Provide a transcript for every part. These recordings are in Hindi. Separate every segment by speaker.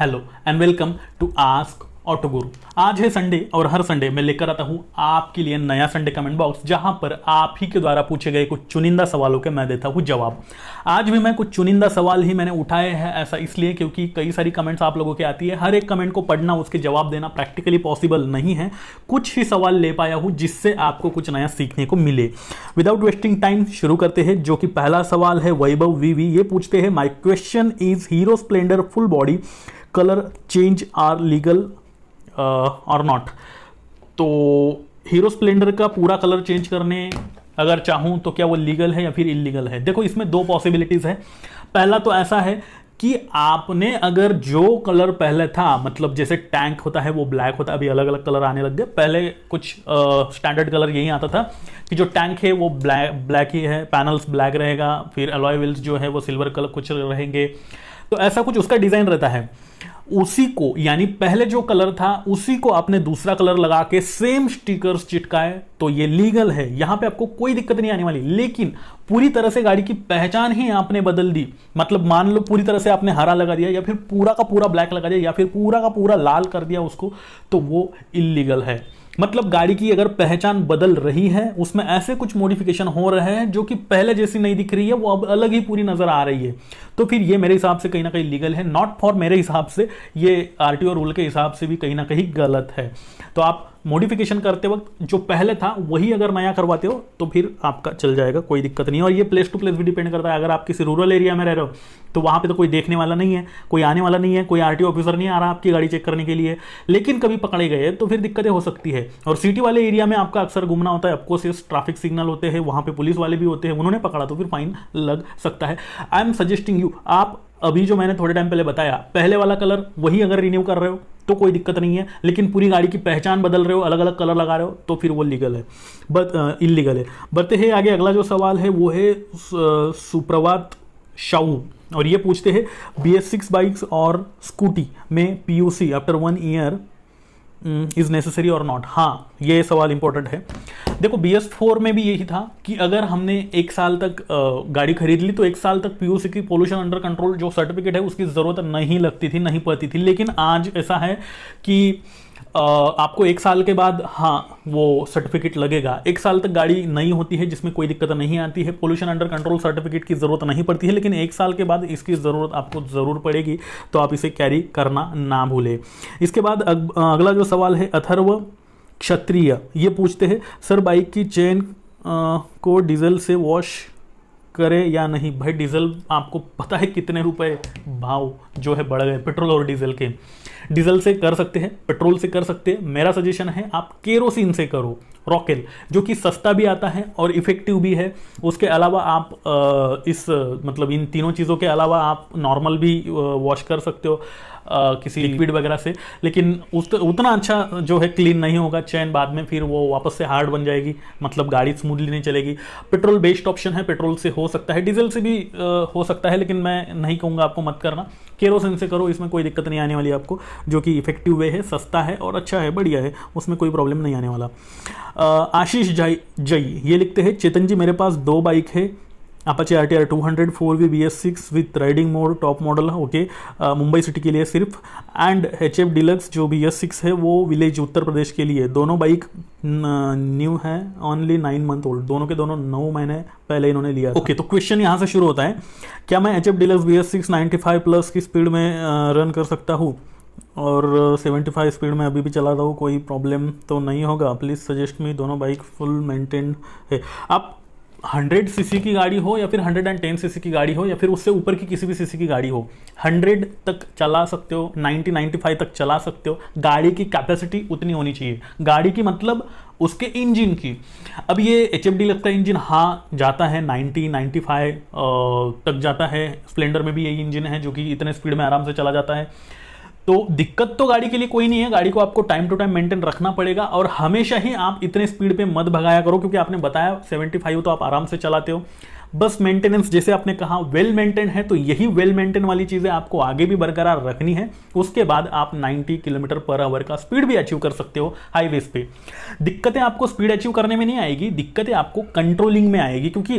Speaker 1: hello and welcome to Ask Auto Guru आज है संडे और हर संडे मैं लेकर आता हूं आपके लिए नया संडे कमेंट बॉक्स जहां पर आप ही के द्वारा पूछे गए कुछ चुनिंदा सवालों के मैं देता हूं जवाब आज भी मैं कुछ चुनिंदा सवाल ही मैंने उठाए हैं ऐसा इसलिए क्योंकि कई सारी कमेंट्स आप लोगों की आती है हर एक कमेंट को पढ़ना उसके जवाब देना प्रैक्टिकली पॉसिबल नहीं है कुछ ही सवाल ले पाया हूँ जिससे आपको कुछ नया सीखने को मिले विदाउट वेस्टिंग टाइम शुरू करते हैं जो कि पहला सवाल है वैभव वी ये पूछते हैं my question is Hero Splendor full body colour change are legal और uh, नॉट तो हीरो स्प्लेंडर का पूरा कलर चेंज करने अगर चाहूँ तो क्या वो लीगल है या फिर इलीगल है देखो इसमें दो पॉसिबिलिटीज़ है पहला तो ऐसा है कि आपने अगर जो कलर पहले था मतलब जैसे टैंक होता है वो ब्लैक होता है अभी अलग अलग कलर आने लग गए पहले कुछ स्टैंडर्ड uh, कलर यही आता था कि जो टैंक है वो ब्लैक ब्लैक ही है पैनल्स ब्लैक रहेगा फिर अलॉय व्हील्स जो है वो सिल्वर कलर कुछ रहेंगे तो ऐसा कुछ उसका डिज़ाइन रहता है उसी को यानी पहले जो कलर था उसी को आपने दूसरा कलर लगा के सेम स्टिकर्स चिटकाए तो ये लीगल है यहां पे आपको कोई दिक्कत नहीं आने वाली लेकिन पूरी तरह से गाड़ी की पहचान ही आपने बदल दी मतलब मान लो पूरी तरह से आपने हरा लगा दिया या फिर पूरा का पूरा ब्लैक लगा दिया या फिर पूरा का पूरा लाल कर दिया उसको तो वो इलीगल है मतलब गाड़ी की अगर पहचान बदल रही है उसमें ऐसे कुछ मॉडिफिकेशन हो रहे हैं जो कि पहले जैसी नहीं दिख रही है वो अब अलग ही पूरी नज़र आ रही है तो फिर ये मेरे हिसाब से कहीं ना कहीं लीगल है नॉट फॉर मेरे हिसाब से ये आर रूल के हिसाब से भी कहीं ना कहीं गलत है तो आप मॉडिफिकेशन करते वक्त जो पहले था वही अगर नया करवाते हो तो फिर आपका चल जाएगा कोई दिक्कत नहीं और ये प्लेस टू प्लेस भी डिपेंड करता है अगर आप किसी रूरल एरिया में रह रहे हो तो वहाँ पे तो कोई देखने वाला नहीं है कोई आने वाला नहीं है कोई आर ऑफिसर नहीं आ रहा आपकी गाड़ी चेक करने के लिए लेकिन कभी पकड़े गए तो फिर दिक्कतें हो सकती है और सिटी वाले एरिया में आपका अक्सर घूमना होता है आपको सिर्फ ट्रैफिक सिग्नल होते हैं वहाँ पर पुलिस वाले भी होते हैं उन्होंने पकड़ा तो फिर फाइन लग सकता है आई एम सजेस्टिंग यू आप अभी जो मैंने थोड़े टाइम पहले बताया पहले वाला कलर वही अगर रिन्यू कर रहे हो तो कोई दिक्कत नहीं है लेकिन पूरी गाड़ी की पहचान बदल रहे हो अलग अलग कलर लगा रहे हो तो फिर वो लीगल है बट इलीगल uh, है बढ़ते हैं आगे अगला जो सवाल है वो है uh, सुप्रभात शाहू और ये पूछते हैं बी एस सिक्स बाइक्स और स्कूटी में P O C after one year is necessary और नॉट हाँ ये सवाल इंपॉर्टेंट है देखो बी एस फोर में भी यही था कि अगर हमने एक साल तक गाड़ी खरीद ली तो एक साल तक पी ओ सी की पोल्यूशन अंडर कंट्रोल जो सर्टिफिकेट है उसकी ज़रूरत नहीं लगती थी नहीं पड़ती थी लेकिन आज ऐसा है कि आपको एक साल के बाद हाँ वो सर्टिफिकेट लगेगा एक साल तक गाड़ी नई होती है जिसमें कोई दिक्कत नहीं आती है पोल्यूशन अंडर कंट्रोल सर्टिफिकेट की ज़रूरत नहीं पड़ती है लेकिन एक साल के बाद इसकी ज़रूरत आपको ज़रूर पड़ेगी तो आप इसे कैरी करना ना भूलें इसके बाद अग, अगला जो सवाल है अथर्व क्षत्रिय ये पूछते हैं सर बाइक की चेन को डीजल से वॉश करे या नहीं भाई डीजल आपको पता है कितने रुपए भाव जो है बढ़ गए पेट्रोल और डीजल के डीजल से कर सकते हैं पेट्रोल से कर सकते हैं मेरा सजेशन है आप केरोसिन से करो रॉकेल जो कि सस्ता भी आता है और इफेक्टिव भी है उसके अलावा आप इस मतलब इन तीनों चीज़ों के अलावा आप नॉर्मल भी वॉश कर सकते हो किसी लिक्विड वगैरह से लेकिन उत, उतना अच्छा जो है क्लीन नहीं होगा चैन बाद में फिर वो वापस से हार्ड बन जाएगी मतलब गाड़ी स्मूथली नहीं चलेगी पेट्रोल बेस्ड ऑप्शन है पेट्रोल से हो सकता है डीजल से भी आ, हो सकता है लेकिन मैं नहीं कहूँगा आपको मत करना केरोसिन से करो इसमें कोई दिक्कत नहीं आने वाली आपको जो कि इफेक्टिव वे है सस्ता है और अच्छा है बढ़िया है उसमें कोई प्रॉब्लम नहीं आने वाला आशीष जय जई ये लिखते हैं चेतन जी मेरे पास दो बाइक है Apache R T R two hundred four V B S six with riding mode top model okay Mumbai city के लिए सिर्फ एंड एच एफ डिलक्स जो बी एस सिक्स है वो विलेज उत्तर प्रदेश के लिए दोनों बाइक न्यू है ओनली नाइन मंथ ओल्ड दोनों के दोनों नौ महीने पहले इन्होंने लिया ओके okay, तो क्वेश्चन यहाँ से शुरू होता है क्या मैं H F Deluxe B S six ninety five plus की स्पीड में रन uh, कर सकता हूँ और सेवेंटी फाइव स्पीड में अभी भी चला रहा हूँ कोई प्रॉब्लम तो नहीं होगा प्लीज़ सजेस्ट मी दोनों बाइक फुल मेंटेन है आप हंड्रेड सीसी की गाड़ी हो या फिर हंड्रेड एंड टेन सीसी की गाड़ी हो या फिर उससे ऊपर की किसी भी सीसी की गाड़ी हो हंड्रेड तक चला सकते हो नाइन्टी फाइव तक चला सकते हो गाड़ी की कैपेसिटी उतनी होनी चाहिए गाड़ी की मतलब उसके इंजन की अब ये एच एफ डी लगता है इंजन हाँ जाता है नाइन्टी नाइन्टी फाइव तक जाता है स्प्लेंडर में भी यही इंजन है जो कि इतने स्पीड में आराम से चला जाता है तो दिक्कत तो गाड़ी के लिए कोई नहीं है गाड़ी को आपको टाइम टू टाइम मेंटेन रखना पड़ेगा और हमेशा ही आप इतने स्पीड पे मत भगाया करो क्योंकि आपने बताया 75 तो आप आराम से चलाते हो बस मेंटेनेंस जैसे आपने कहा वेल मेंटेन है तो यही वेल मेंटेन वाली चीज़ें आपको आगे भी बरकरार रखनी है उसके बाद आप 90 किलोमीटर पर आवर का स्पीड भी अचीव कर सकते हो हाईवेज पे दिक्कतें आपको स्पीड अचीव करने में नहीं आएगी दिक्कतें आपको कंट्रोलिंग में आएगी क्योंकि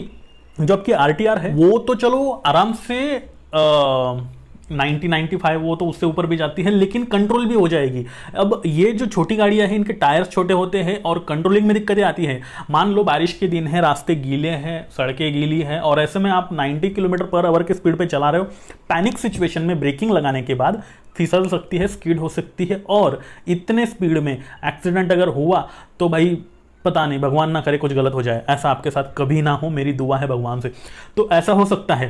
Speaker 1: जो आपकी आर है वो तो चलो आराम से आ, नाइन्टी नाइन्टी फाइव वो तो उससे ऊपर भी जाती है लेकिन कंट्रोल भी हो जाएगी अब ये जो छोटी गाड़ियां हैं इनके टायर्स छोटे होते हैं और कंट्रोलिंग में दिक्कतें आती हैं मान लो बारिश के दिन है रास्ते गीले हैं सड़कें गीली हैं और ऐसे में आप 90 किलोमीटर पर आवर की स्पीड पे चला रहे हो पैनिक सिचुएशन में ब्रेकिंग लगाने के बाद फिसल सकती है स्कीड हो सकती है और इतने स्पीड में एक्सीडेंट अगर हुआ तो भाई पता नहीं भगवान ना करे कुछ गलत हो जाए ऐसा आपके साथ कभी ना हो मेरी दुआ है भगवान से तो ऐसा हो सकता है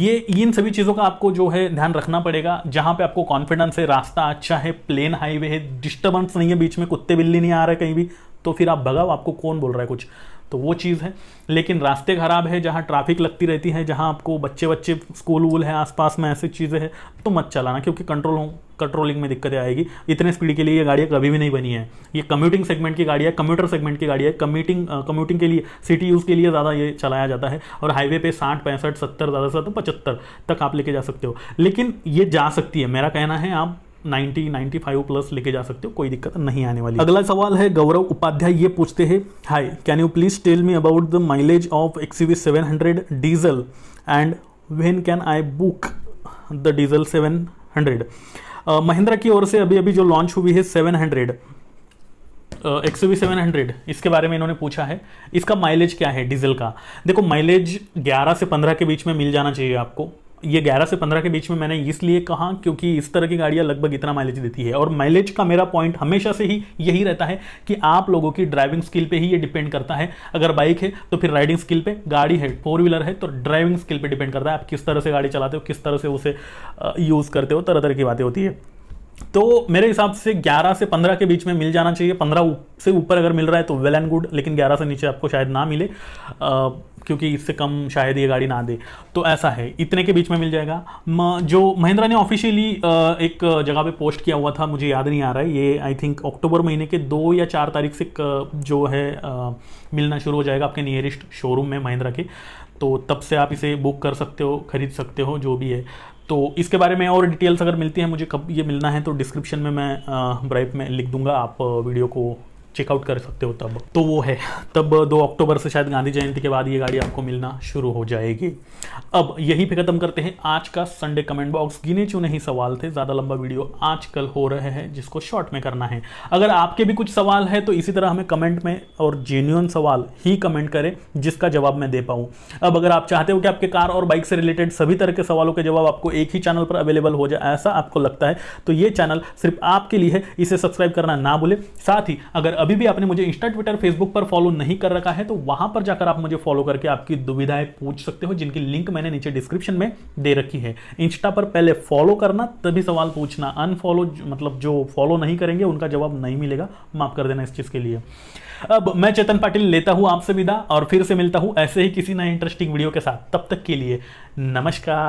Speaker 1: ये इन सभी चीज़ों का आपको जो है ध्यान रखना पड़ेगा जहाँ पे आपको कॉन्फिडेंस है रास्ता अच्छा है प्लेन हाईवे है डिस्टर्बेंस नहीं है बीच में कुत्ते बिल्ली नहीं आ रहे कहीं भी तो फिर आप भगाओ आपको कौन बोल रहा है कुछ तो वो चीज़ है लेकिन रास्ते खराब है जहाँ ट्रैफिक लगती रहती है जहाँ आपको बच्चे बच्चे स्कूल वूल है आसपास में ऐसी चीज़ें हैं तो मत चलाना क्योंकि कंट्रोल कंट्रोलिंग में दिक्कतें आएगी इतने स्पीड के लिए ये गाड़ियाँ कभी भी नहीं बनी है ये कम्यूटिंग सेगमेंट की गाड़ी है कम्यूटर सेगमेंट की गाड़ी है कम्यूटिंग कम्यूटिंग के लिए सिटी यूज़ के लिए ज़्यादा ये चलाया जाता है और हाईवे पे साठ पैंसठ सत्तर ज़्यादा से ज़्यादा पचहत्तर तक आप लेके जा सकते हो लेकिन ये जा सकती है मेरा कहना है आप 90 95 प्लस लेके जा सकते हो कोई दिक्कत नहीं आने वाली अगला सवाल है गौरव उपाध्याय ये पूछते हैं hi can you please tell me about the mileage of XUV 700 diesel and when can I book the diesel 700 hundred Mahindra की ओर से अभी अभी जो लॉन्च हुई है 700 हंड्रेड एक्सीवी सेवन इसके बारे में इन्होंने पूछा है इसका माइलेज क्या है डीजल का देखो माइलेज ग्यारह से पंद्रह के बीच में मिल जाना चाहिए आपको ये 11 से 15 के बीच में मैंने इसलिए कहा क्योंकि इस तरह की गाड़ियाँ लगभग इतना माइलेज देती है और माइलेज का मेरा पॉइंट हमेशा से ही यही रहता है कि आप लोगों की ड्राइविंग स्किल पे ही ये डिपेंड करता है अगर बाइक है तो फिर राइडिंग स्किल पे गाड़ी है फोर व्हीलर है तो ड्राइविंग स्किल पर डिपेंड करता है आप किस तरह से गाड़ी चलाते हो किस तरह से उसे यूज़ करते हो तरह तरह की बातें होती है तो मेरे हिसाब से 11 से 15 के बीच में मिल जाना चाहिए 15 से ऊपर अगर मिल रहा है तो वेल एंड गुड लेकिन 11 से नीचे आपको शायद ना मिले आ, क्योंकि इससे कम शायद ये गाड़ी ना दे तो ऐसा है इतने के बीच में मिल जाएगा म, जो महिंद्रा ने ऑफिशियली एक जगह पे पोस्ट किया हुआ था मुझे याद नहीं आ रहा है ये आई थिंक अक्टूबर महीने के दो या चार तारीख से जो है आ, मिलना शुरू हो जाएगा आपके नियरेस्ट शोरूम में महिंद्रा के तो तब से आप इसे बुक कर सकते हो खरीद सकते हो जो भी है तो इसके बारे में और डिटेल्स अगर मिलती हैं मुझे कब ये मिलना है तो डिस्क्रिप्शन में मैं ब्राइप में लिख दूंगा आप वीडियो को चेकआउट कर सकते हो तब तो वो है तब दो अक्टूबर से शायद गांधी जयंती के बाद ये गाड़ी आपको मिलना शुरू हो जाएगी अब यहीं पे ख़त्म करते हैं आज का संडे कमेंट बॉक्स गिने चुने ही सवाल थे ज़्यादा लंबा वीडियो आजकल हो रहे हैं जिसको शॉर्ट में करना है अगर आपके भी कुछ सवाल है तो इसी तरह हमें कमेंट में और जेन्यून सवाल ही कमेंट करें जिसका जवाब मैं दे पाऊं अब अगर आप चाहते हो कि आपके कार और बाइक से रिलेटेड सभी तरह के सवालों के जवाब आपको एक ही चैनल पर अवेलेबल हो जाए ऐसा आपको लगता है तो ये चैनल सिर्फ आपके लिए है इसे सब्सक्राइब करना ना भूले साथ ही अगर अभी भी आपने मुझे इंस्टा ट्विटर फेसबुक पर फॉलो नहीं कर रखा है तो वहां पर जाकर आप मुझे फॉलो करके आपकी दुविधाएं पूछ सकते हो जिनकी लिंक मैंने नीचे डिस्क्रिप्शन में दे रखी है इंस्टा पर पहले फॉलो करना तभी सवाल पूछना अनफॉलो मतलब जो फॉलो नहीं करेंगे उनका जवाब नहीं मिलेगा माफ कर देना इस चीज़ के लिए अब मैं चेतन पाटिल लेता हूं आपसे विदा और फिर से मिलता हूं ऐसे ही किसी नए इंटरेस्टिंग वीडियो के साथ तब तक के लिए नमस्कार